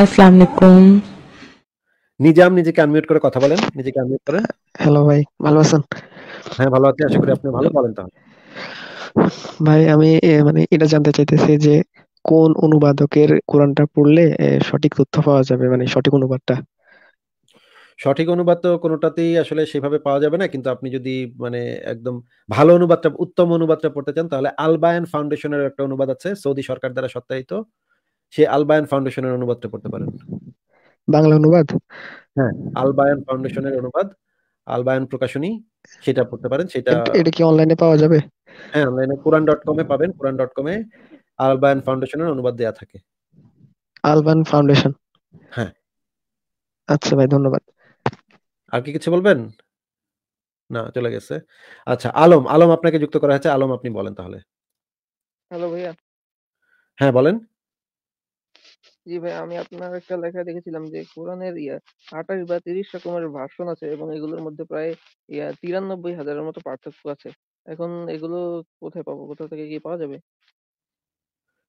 আসসালামু আলাইকুম নিজাম নিজেকে আনমিউট করে কথা বলেন নিজেকে আনমিউট হ্যালো ভাই ভালো আছেন হ্যাঁ ভালো আছি আশা করি আপনি ভালো বলেন তাহলে ভাই আমি মানে এটা জানতে চাইতেছি যে কোন অনুবাদকের কোরআনটা পড়লে সঠিক তথ্য পাওয়া যাবে মানে সঠিক অনুবাদটা সঠিক অনুবাদ তো কোনোটাতেই আসলে সেভাবে পাওয়া যাবে না কিন্তু আপনি যদি মানে একদম ভালো অনুবাদটা উত্তম অনুবাদটা পড়তে চান তাহলে আলবায়ান ফাউন্ডেশনের একটা অনুবাদ আছে সৌদি সরকার দ্বারা সত্যায়িত সে আলবায়ন ফাউন্ডেশনের অনুবাদটা পড়তে পারেন বাংলা অনুবাদ হ্যাঁ আলবায়ন ফাউন্ডেশনের অনুবাদ আলবায়ন প্রকাশনী সেটা পড়তে পারেন সেটা এটা কি অনলাইনে পাওয়া যাবে হ্যাঁ অনলাইনে কুরআন ডট কমে পাবেন কুরআন ডট কমে আলবায়ন ফাউন্ডেশনের অনুবাদ দেয়া থাকে আলবায়ন ফাউন্ডেশন হ্যাঁ আচ্ছা ভাই ধন্যবাদ আর কি কিছু বলবেন না চলে গেছে আচ্ছা আলম আলম আপনাকে যুক্ত করা হয়েছে আলম আপনি বলেন তাহলে হ্যালো ভাইয়া হ্যাঁ বলেন জি ভাই আমি আপনার একটা লেখা দেখেছিলাম যে কোরআনের ইয়া আঠাশ বা তিরিশ রকমের ভার্সন আছে এবং এগুলোর মধ্যে প্রায় ইয়া তিরানব্বই হাজারের মতো পার্থক্য আছে। এখন এগুলো কোথায় পাবো? কোথা থেকে কি পাওয়া যাবে?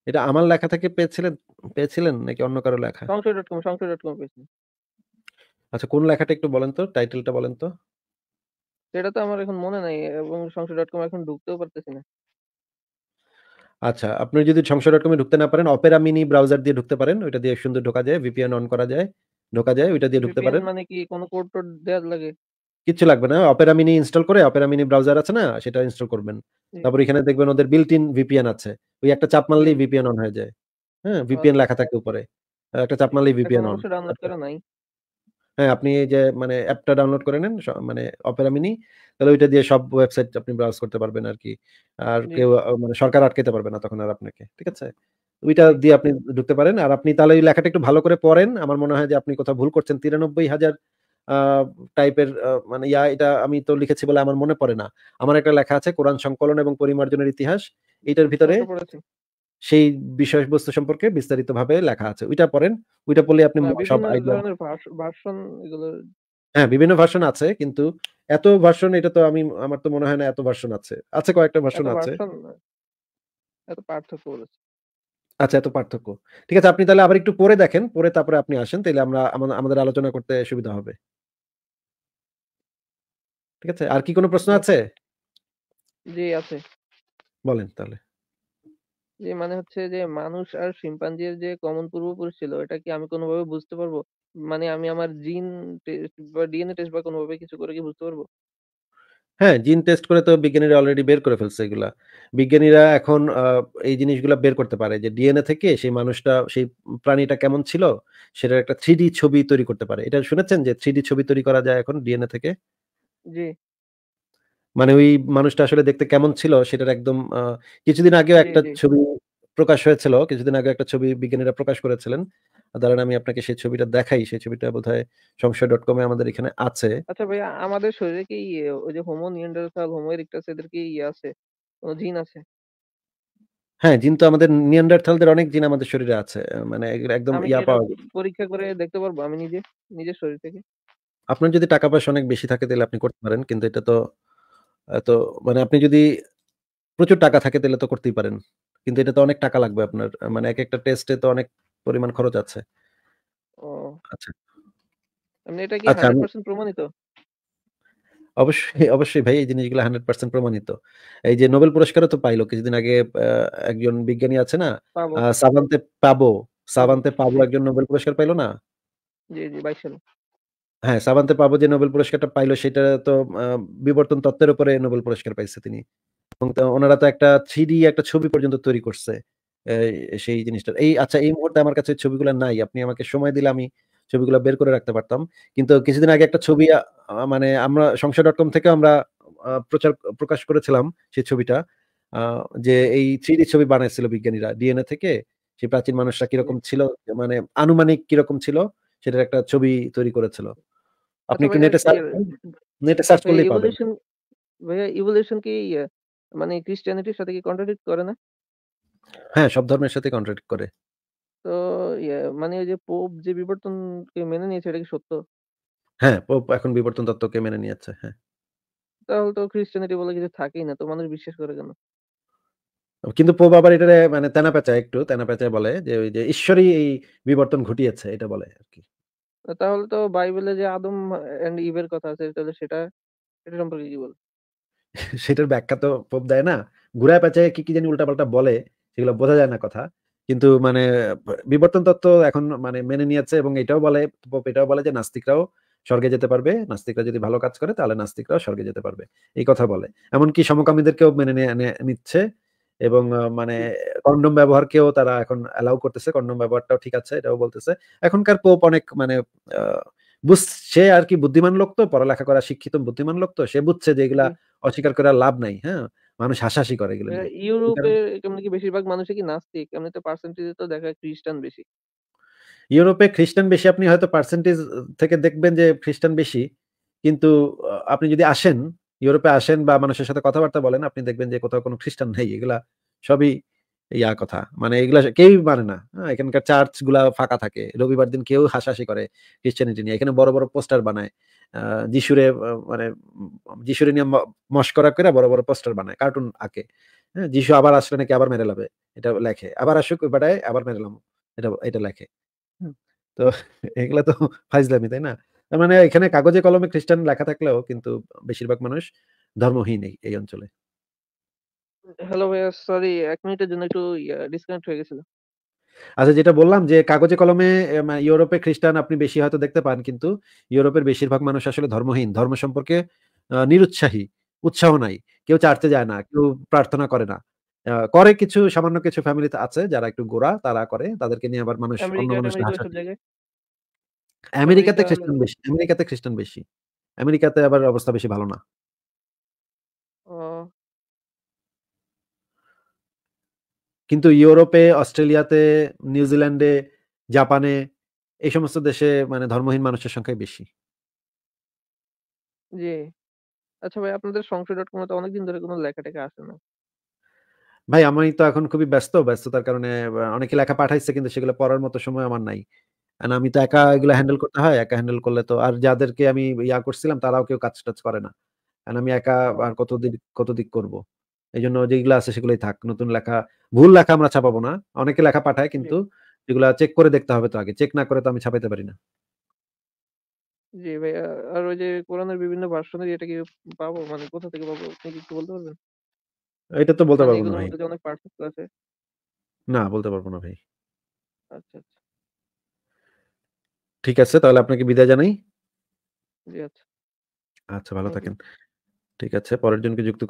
এটা আমার লেখা থেকে পেয়েছিলেন পেয়েছিলেন নাকি অন্য কারো লেখা? সংশয় সংশয় ডট কম ডট কম পেয়েছি। আচ্ছা কোন লেখাটা একটু বলেন তো? টাইটেলটা বলেন তো? সেটা তো আমার এখন মনে নাই এবং সংশয় ডট কম এখন ঢুকতেও পারতেছি না। আচ্ছা আপনি যদি সংসার ডট ঢুকতে না পারেন অপেরা মিনি ব্রাউজার দিয়ে ঢুকতে পারেন ওইটা দিয়ে সুন্দর ঢোকা যায় ভিপিএন অন করা যায় ঢোকা যায় ওইটা দিয়ে ঢুকতে পারেন মানে কি কোনো কোড টোড দেওয়ার লাগে কিছু লাগবে না অপেরা মিনি ইনস্টল করে অপেরা মিনি ব্রাউজার আছে না সেটা ইনস্টল করবেন তারপর এখানে দেখবেন ওদের বিল্ট ইন ভিপিএন আছে ওই একটা চাপ মারলেই ভিপিএন অন হয়ে যায় হ্যাঁ ভিপিএন লেখা আচ্ছা। থাকে উপরে একটা চাপ মারলেই ভিপিএন অন ডাউনলোড করা নাই হ্যাঁ আপনি যে মানে অ্যাপটা ডাউনলোড করে নেন মানে অপেরা মিনি তাহলে ওইটা দিয়ে সব ওয়েবসাইট আপনি ব্রাউজ করতে পারবেন আর কি আর কেউ মানে সরকার আটকাতে পারবে না তখন আর আপনাকে ঠিক আছে ওইটা দিয়ে আপনি ঢুকতে পারেন আর আপনি তাহলে ওই লেখাটা একটু ভালো করে পড়েন আমার মনে হয় যে আপনি কোথাও ভুল করছেন তিরানব্বই হাজার টাইপের মানে ইয়া এটা আমি তো লিখেছি বলে আমার মনে পড়ে না আমার একটা লেখা আছে কোরআন সংকলন এবং পরিমার্জনের ইতিহাস এটার ভিতরে সেই বিষয়বস্তু সম্পর্কে বিস্তারিত ভাবে লেখা আছে ওইটা পড়েন ওইটা পড়লে আপনি হ্যাঁ, সব ভার্সন এগুলো হ্যাঁ বিভিন্ন ভার্সন আছে কিন্তু এত ভার্সন এটা তো আমি আমার তো মনে হয় না এত ভার্সন আছে আছে কয়েকটা ভার্সন আছে এত পার্থক্য আচ্ছা এত পার্থক্য ঠিক আছে আপনি তাহলে আবার একটু পরে দেখেন পরে তারপরে আপনি আসেন তাহলে আমরা আমাদের আলোচনা করতে সুবিধা হবে ঠিক আছে আর কি কোনো প্রশ্ন হ্যাঁ। আছে জি আছে বলেন তাহলে যে মানে হচ্ছে যে মানুষ আর শিম্পাঞ্জির যে কমন পূর্বপুরুষ ছিল, এটা কি আমি কোনোভাবে বুঝতে পারবো? মানে আমি আমার জিন টেস্ট বা ডিএনএ টেস্ট বা কোনোভাবে কিছু করে কি বুঝতে পারবো? হ্যাঁ, জিন টেস্ট করে তো বিজ্ঞানীরা অলরেডি বের করে ফেলছে এগুলা। বিজ্ঞানীরা এখন এই জিনিসগুলা বের করতে পারে যে ডিএনএ থেকে সেই মানুষটা সেই প্রাণীটা কেমন ছিল সেটার একটা থ্রিডি ছবি তৈরি করতে পারে। এটা শুনেছেন যে থ্রিডি ছবি তৈরি করা যায় এখন ডিএনএ থেকে? জি। মানে ওই মানুষটা আসলে দেখতে কেমন ছিল সেটার একদম কিছুদিন আগেও একটা ছবি প্রকাশ হয়েছিল কিছুদিন আগে একটা ছবি বিজ্ঞানীরা প্রকাশ করেছিলেন দাঁড়ান আমি আপনাকে সেই ছবিটা দেখাই সেই ছবিটা বোধহয় সংশয় ডট কমে আমাদের এখানে আছে আচ্ছা ভাই আমাদের শরীরে কি ইয়ে, ওই যে হোমো নিয়েন্ডারথাল হোমো ইরেক্টাস এদের কি ইয়ে আছে কোনো জিন আছে হ্যাঁ জিন তো আমাদের নিয়েন্ডারথালদের অনেক জিন আমাদের শরীরে আছে মানে একদম ইয়া পাওয়া পরীক্ষা করে দেখতে পারবো আমি নিজে নিজের শরীর থেকে আপনার যদি টাকা পয়সা অনেক বেশি থাকে তাহলে আপনি করতে পারেন কিন্তু এটা তো তো মানে আপনি যদি প্রচুর টাকা থাকে তাহলে তো করতেই পারেন কিন্তু এটা তো অনেক টাকা লাগবে আপনার মানে এক একটা টেস্টে তো অনেক পরিমাণ খরচ আছে আচ্ছা, আচ্ছা প্রমাণিত অবশ্যই অবশ্যই ভাই এই জিনিসগুলো হান্ড্রেড পার্সেন্ট প্রমাণিত এই যে নোবেল পুরস্কারও তো পাইলো কিছুদিন আগে একজন বিজ্ঞানী আছে না সাবান্তে পাবো সাবান্তে পাবো একজন নোবেল পুরস্কার পাইলো না জি হ্যাঁ সাবান্তে পাবো যে নোবেল পুরস্কারটা পাইলো সেটা তো বিবর্তন তত্ত্বের উপরে নোবেল পুরস্কার পাইছে তিনি এবং ওনারা তো একটা থ্রি একটা ছবি পর্যন্ত তৈরি করছে সেই জিনিসটা এই আচ্ছা এই মুহূর্তে আমার কাছে ছবিগুলো নাই আপনি আমাকে সময় দিলে আমি ছবিগুলো বের করে রাখতে পারতাম কিন্তু কিছুদিন আগে একটা ছবি মানে আমরা সংসার ডট কম থেকে আমরা প্রচার প্রকাশ করেছিলাম সেই ছবিটা যে এই থ্রি ছবি বানাইছিল বিজ্ঞানীরা ডিএনএ থেকে সেই প্রাচীন মানুষরা কিরকম ছিল মানে আনুমানিক কিরকম ছিল সেটার একটা ছবি তৈরি করেছিল আপনি কি নেটে সার্চ নেটে সার্চ করলে পাবেন ভাইয়া ইভলিউশন কি মানে ক্রিশ্চিয়ানিটির সাথে কি কন্ট্রাডিক্ট করে না হ্যাঁ সব ধর্মের সাথে কন্ট্রাডিক্ট করে তো ইয়ে, মানে যে পোপ যে বিবর্তন কে মেনে নিয়েছে এটা কি সত্য হ্যাঁ পোপ এখন বিবর্তন তত্ত্বকে মেনে নিয়েছে হ্যাঁ তাহলে তো ক্রিশ্চিয়ানিটি বলে কিছু থাকেই না তো মানুষ বিশ্বাস করে কেন কিন্তু পোপ আবার এটা মানে তেনা পেঁচা একটু তেনা পেঁচা বলে যে ওই যে ঈশ্বরই এই বিবর্তন ঘটিয়েছে এটা বলে আর কি তাহলে তো বাইবেলে যে আদম এন্ড ইভের কথা আছে তাহলে সেটা সেটা সম্পর্কে কি বল? সেটার ব্যাখ্যা তো পোপ দেয় না। ঘুরায় পেঁচায় কি, কি জানি উল্টাপাল্টা বলে সেগুলো বোঝা যায় না কথা। কিন্তু মানে বিবর্তন তত্ত্ব এখন মানে মেনে নিয়েছে এবং এটাও বলে পোপ এটাও বলে যে নাস্তিকরাও স্বর্গে যেতে পারবে। নাস্তিকরা যদি ভালো কাজ করে তাহলে নাস্তিকরাও স্বর্গে যেতে পারবে। এই কথা বলে। এমনকি সমকামীদেরকেও মেনে নিচ্ছে এবং মানে কন্ডম ব্যবহারকেও তারা এখন অ্যালাউ করতেছে কন্ডম ব্যবহারটাও ঠিক আছে এটাও বলতেছে এখনকার পোপ অনেক মানে সে আর কি বুদ্ধিমান লোক তো পড়ালেখা করা শিক্ষিত বুদ্ধিমান লোক তো সে বুঝছে যে এগুলা অস্বীকার করার লাভ নাই হ্যাঁ মানুষ হাসাহাসি করে এগুলো ইউরোপে কেমন কি বেশিরভাগ মানুষই কি নাস্তিক এমনি তো পার্সেন্টেজে তো দেখা খ্রিস্টান বেশি ইউরোপে খ্রিস্টান বেশি আপনি হয়তো পার্সেন্টেজ থেকে দেখবেন যে খ্রিস্টান বেশি কিন্তু আপনি যদি আসেন ইউরোপে আসেন বা মানুষের সাথে কথাবার্তা বলেন আপনি দেখবেন যে কোথাও কোনো খ্রিস্টান নেই এগুলা সবই ইয়া কথা মানে এগুলা কেউই মানে না হ্যাঁ, এখানকার চার্চ গুলা ফাঁকা থাকে রবিবার দিন কেউ হাসাহাসি করে ক্রিশ্চিয়ানিটি নিয়ে এখানে বড় বড় পোস্টার বানায় যিশুরে মানে যিশুরে নিয়ে মস্করা করে বড় বড় পোস্টার বানায় কার্টুন আঁকে হ্যাঁ যিশু আবার আসলে নাকি আবার মেরে লাবে এটা লেখে আবার আসুক ওই বাটায় আবার মেরে লাম এটা এটা লেখে তো এগুলা তো ফাইজলামি তাই না তার মানে এখানে কাগজে কলমে খ্রিস্টান লেখা থাকলেও কিন্তু বেশিরভাগ মানুষ ধর্মহীন এই অঞ্চলে হ্যালো ভাইয়া সরি এক মিনিটের জন্য একটু ডিসকানেক্ট হয়ে গেছিল আচ্ছা যেটা বললাম যে কাগজে কলমে ইউরোপে খ্রিস্টান আপনি বেশি হয়তো দেখতে পান কিন্তু ইউরোপের বেশিরভাগ মানুষ আসলে ধর্মহীন ধর্ম সম্পর্কে নিরুৎসাহী উৎসাহ নাই কেউ চার্চে যায় না কেউ প্রার্থনা করে না করে কিছু সামান্য কিছু ফ্যামিলিতে আছে যারা একটু গোড়া তারা করে তাদেরকে নিয়ে আবার মানুষ অন্য মানুষ আমেরিকাতে খ্রিস্টান বেশি আমেরিকাতে খ্রিস্টান বেশি আমেরিকাতে আবার অবস্থা বেশি ভালো না কিন্তু ইউরোপে অস্ট্রেলিয়াতে নিউজিল্যান্ডে জাপানে এই সমস্ত দেশে মানে ধর্মহীন মানুষের সংখ্যাই বেশি জি আচ্ছা ভাই আপনাদের সংশয় ডট কম অনেকদিন ধরে কোনো লেখা টেখা আসে না ভাই আমি তো এখন খুবই ব্যস্ত ব্যস্ততার কারণে অনেকে লেখা পাঠাইছে কিন্তু সেগুলো পড়ার মতো সময় আমার নাই আর আমি তো একা এগুলো হ্যান্ডেল করতে হয় একা হ্যান্ডেল করলে তো আর যাদেরকে আমি ইয়া করছিলাম তারাও কেউ কাজ টাজ করে না কারণ আমি একা আর কত দিক কত দিক করবো এই জন্য যেগুলো আছে সেগুলোই থাক নতুন লেখা ভুল লেখা আমরা ছাপাবো না অনেকে লেখা পাঠায় কিন্তু যেগুলো চেক করে দেখতে হবে তো আগে চেক না করে তো আমি ছাপাইতে পারি না জি ভাই আর ওই যে কোরআনের বিভিন্ন এটা কি পাবো মানে কোথা থেকে পাবো কি বলতে পারবেন এটা তো বলতে মানে পারবো না ভাই অনেক পার্থক্য আছে না বলতে পারবো না ভাই আচ্ছা আচ্ছা ঠিক আছে তাহলে আপনাকে বিদায় জানাই জি আচ্ছা আচ্ছা ভালো থাকেন ঠিক আছে পরের জনকে যুক্ত করি